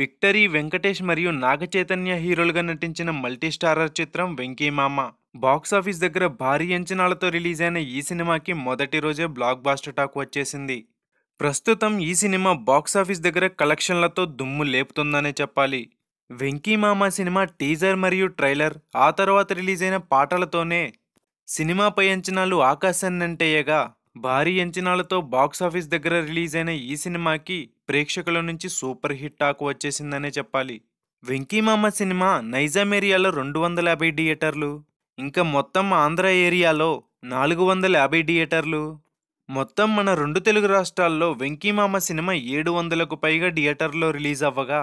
victory Venkatesh మరియు నాగచైతన్య హీరోలుగా నటించిన మల్టీస్టారర్ చిత్రం వెంకీమామ బాక్సాఫీస్ దగ్గర భారీ అంచనాలతో రిలీజ్ అయిన ఈ సినిమాకి మొదటి రోజే బ్లాక్ బాస్టర్ టాక్ వచ్చేసింది ప్రస్తుతం ఈ సినిమా బాక్సాఫీస్ దగ్గర కలెక్షన్లతో దుమ్ము లేపుతుందనే చెప్పాలి వెంకీమామ సినిమా టీజర్ మరియు ట్రైలర్ ఆ తర్వాత రిలీజ్ అయిన పాటలతోనే సినిమాపై అంచనాలు ఆకాశాన్నంటేయగా భారీ అంచనాలతో బాక్సాఫీస్ దగ్గర రిలీజ్ అయిన ఈ సినిమాకి ప్రేక్షకుల నుంచి సూపర్ హిట్ టాక్ వచ్చేసిందనే చెప్పాలి వెంకీమామ సినిమా నైజాం ఏరియాలో రెండు వందల యాభై థియేటర్లు ఇంకా మొత్తం ఆంధ్ర ఏరియాలో నాలుగు వందల యాభై థియేటర్లు మొత్తం మన రెండు తెలుగు రాష్ట్రాల్లో వెంకీమామ సినిమా ఏడు వందలకు పైగా థియేటర్లో రిలీజ్ అవ్వగా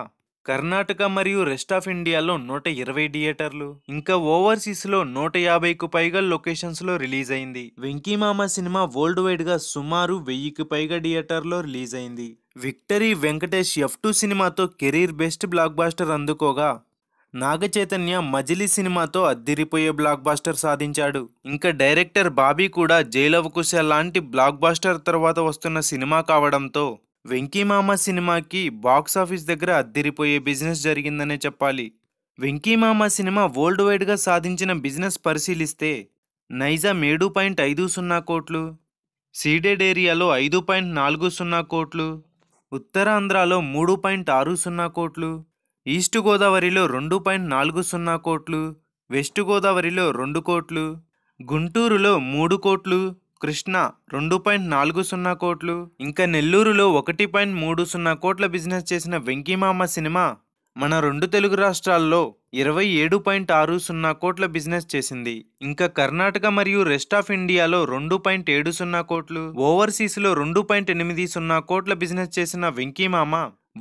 కర్ణాటక మరియు రెస్ట్ ఆఫ్ ఇండియాలో నూట ఇరవై థియేటర్లు ఇంకా ఓవర్సీస్లో నూట యాభైకు పైగా లొకేషన్స్లో రిలీజ్ అయింది వెంకీమామ సినిమా వరల్డ్ వైడ్గా సుమారు వెయ్యికి పైగా థియేటర్లో రిలీజ్ అయింది విక్టరీ వెంకటేష్ ఎఫ్ టూ సినిమాతో కెరీర్ బెస్ట్ బ్లాక్ బాస్టర్ అందుకోగా నాగచైతన్య మజిలీ సినిమాతో అద్దిరిపోయే బ్లాక్ బాస్టర్ సాధించాడు ఇంకా డైరెక్టర్ బాబీ కూడా జైలవకుశ లాంటి బ్లాక్ బాస్టర్ తర్వాత వస్తున్న సినిమా కావడంతో వెంకీమామ సినిమాకి బాక్స్ ఆఫీస్ దగ్గర అద్దిరిపోయే బిజినెస్ జరిగిందనే చెప్పాలి వెంకీమామ సినిమా వరల్డ్ వైడ్గా సాధించిన బిజినెస్ పరిశీలిస్తే నైజా ఏడు పాయింట్ ఐదు సున్నా కోట్లు సీడెడ్ ఏరియాలో ఐదు పాయింట్ నాలుగు సున్నా కోట్లు ఉత్తరాంధ్రలో మూడు పాయింట్ ఆరు సున్నా కోట్లు ఈస్ట్ గోదావరిలో రెండు పాయింట్ నాలుగు సున్నా కోట్లు వెస్ట్ గోదావరిలో రెండు కోట్లు గుంటూరులో మూడు కోట్లు కృష్ణ రెండు పాయింట్ నాలుగు సున్నా కోట్లు ఇంకా నెల్లూరులో ఒకటి పాయింట్ మూడు సున్నా కోట్ల బిజినెస్ చేసిన వెంకీమామ సినిమా మన రెండు తెలుగు రాష్ట్రాల్లో ఇరవై ఏడు పాయింట్ ఆరు సున్నా కోట్ల బిజినెస్ చేసింది ఇంకా కర్ణాటక మరియు రెస్ట్ ఆఫ్ ఇండియాలో రెండు పాయింట్ ఏడు సున్నా కోట్లు ఓవర్సీస్లో రెండు పాయింట్ ఎనిమిది సున్నా కోట్ల బిజినెస్ చేసిన వెంకీమామ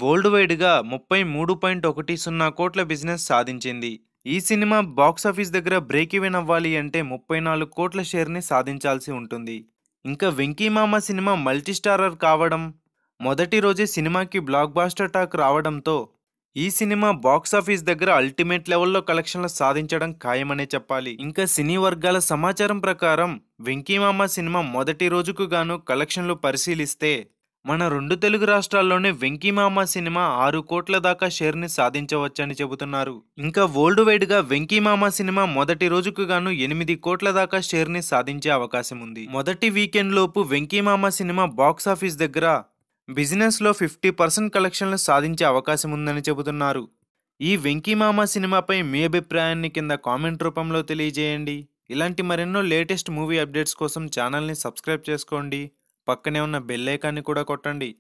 వరల్డ్ వైడ్గా ముప్పై మూడు పాయింట్ ఒకటి సున్నా కోట్ల బిజినెస్ సాధించింది ఈ సినిమా బాక్సాఫీస్ దగ్గర బ్రేక్ ఈవెన్ అవ్వాలి అంటే ముప్పై నాలుగు కోట్ల షేర్ని సాధించాల్సి ఉంటుంది ఇంకా వెంకీమామ సినిమా మల్టీస్టారర్ కావడం మొదటి రోజే సినిమాకి బ్లాక్ బాస్టర్ టాక్ రావడంతో ఈ సినిమా బాక్సాఫీస్ దగ్గర అల్టిమేట్ లెవెల్లో కలెక్షన్లు సాధించడం ఖాయమనే చెప్పాలి ఇంకా సినీ వర్గాల సమాచారం ప్రకారం వెంకీమామ సినిమా మొదటి రోజుకు గాను కలెక్షన్లు పరిశీలిస్తే మన రెండు తెలుగు రాష్ట్రాల్లోనే వెంకీమామ సినిమా ఆరు కోట్ల దాకా షేర్ని సాధించవచ్చని చెబుతున్నారు ఇంకా వరల్డ్ వైడ్గా వెంకీమామ సినిమా మొదటి రోజుకు గాను ఎనిమిది కోట్ల దాకా షేర్ని సాధించే అవకాశం ఉంది మొదటి వీకెండ్ లోపు వెంకీమామ సినిమా బాక్సాఫీస్ దగ్గర బిజినెస్లో ఫిఫ్టీ పర్సెంట్ కలెక్షన్లు సాధించే అవకాశం ఉందని చెబుతున్నారు ఈ వెంకీమామ సినిమాపై మీ అభిప్రాయాన్ని కింద కామెంట్ రూపంలో తెలియజేయండి ఇలాంటి మరెన్నో లేటెస్ట్ మూవీ అప్డేట్స్ కోసం ఛానల్ని సబ్స్క్రైబ్ చేసుకోండి పక్కనే ఉన్న బెల్ ఐకాన్ని కూడా కొట్టండి